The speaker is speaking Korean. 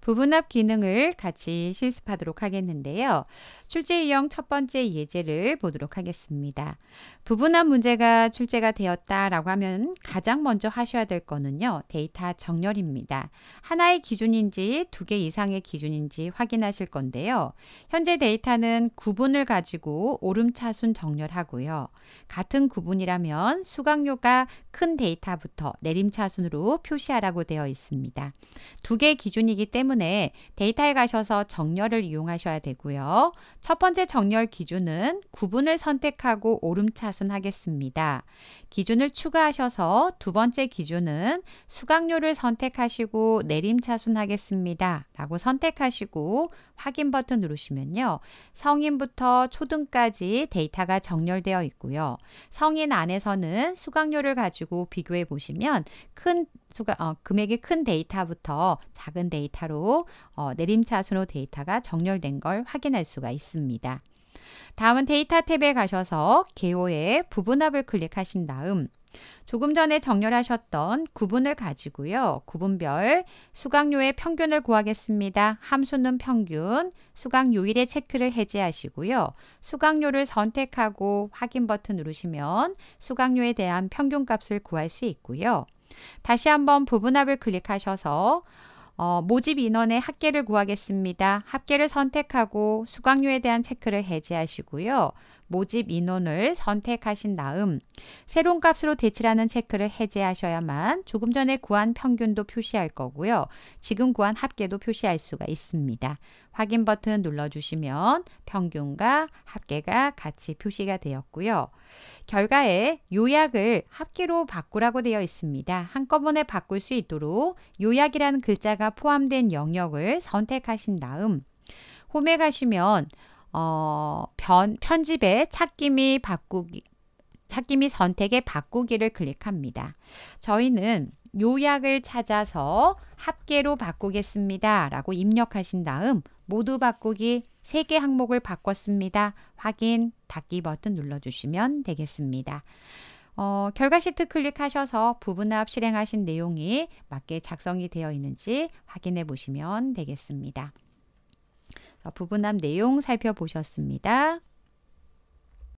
부분합 기능을 같이 실습하도록 하겠는데요. 출제 유형 첫 번째 예제를 보도록 하겠습니다. 부분합 문제가 출제가 되었다라고 하면 가장 먼저 하셔야 될 거는요. 데이터 정렬입니다. 하나의 기준인지 두 개 이상의 기준인지 확인하실 건데요. 현재 데이터는 구분을 가지고 오름차순 정렬하고요. 같은 구분이라면 수강료가 큰 데이터부터 내림차순으로 표시하라고 되어 있습니다. 두개 기준이기 때문에 때문에 데이터에 가셔서 정렬을 이용하셔야 되고요. 첫 번째 정렬 기준은 구분을 선택하고 오름차순 하겠습니다. 기준을 추가하셔서 두 번째 기준은 수강료를 선택하시고 내림차순 하겠습니다. 라고 선택하시고 확인 버튼 누르시면요. 성인부터 초등까지 데이터가 정렬되어 있고요. 성인 안에서는 수강료를 가지고 비교해 보시면 큰 수가, 어, 금액이 큰 데이터부터 작은 데이터로 어, 내림차 순호 데이터가 정렬된 걸 확인할 수가 있습니다. 다음은 데이터 탭에 가셔서 개호의 부분합을 클릭하신 다음 조금 전에 정렬하셨던 구분을 가지고요. 구분별 수강료의 평균을 구하겠습니다. 함수는 평균, 수강 요일의 체크를 해제하시고요. 수강료를 선택하고 확인 버튼 누르시면 수강료에 대한 평균값을 구할 수 있고요. 다시 한번 부분합을 클릭하셔서 어, 모집 인원의 합계를 구하겠습니다. 합계를 선택하고 수강료에 대한 체크를 해제하시고요. 모집 인원을 선택하신 다음 새로운 값으로 대치라는 체크를 해제하셔야만 조금 전에 구한 평균도 표시할 거고요. 지금 구한 합계도 표시할 수가 있습니다. 확인 버튼 눌러주시면 평균과 합계가 같이 표시가 되었고요. 결과에 요약을 합계로 바꾸라고 되어 있습니다. 한꺼번에 바꿀 수 있도록 요약이라는 글자가 포함된 영역을 선택하신 다음 홈에 가시면 어, 변, 편집의 찾기 및 바꾸기, 찾기 및선택의 바꾸기를 클릭합니다. 저희는 요약을 찾아서 합계로 바꾸겠습니다. 라고 입력하신 다음 모두 바꾸기 3개 항목을 바꿨습니다. 확인, 닫기 버튼 눌러주시면 되겠습니다. 어, 결과 시트 클릭하셔서 부분합 실행하신 내용이 맞게 작성이 되어 있는지 확인해 보시면 되겠습니다. 어, 부분함 내용 살펴보셨습니다.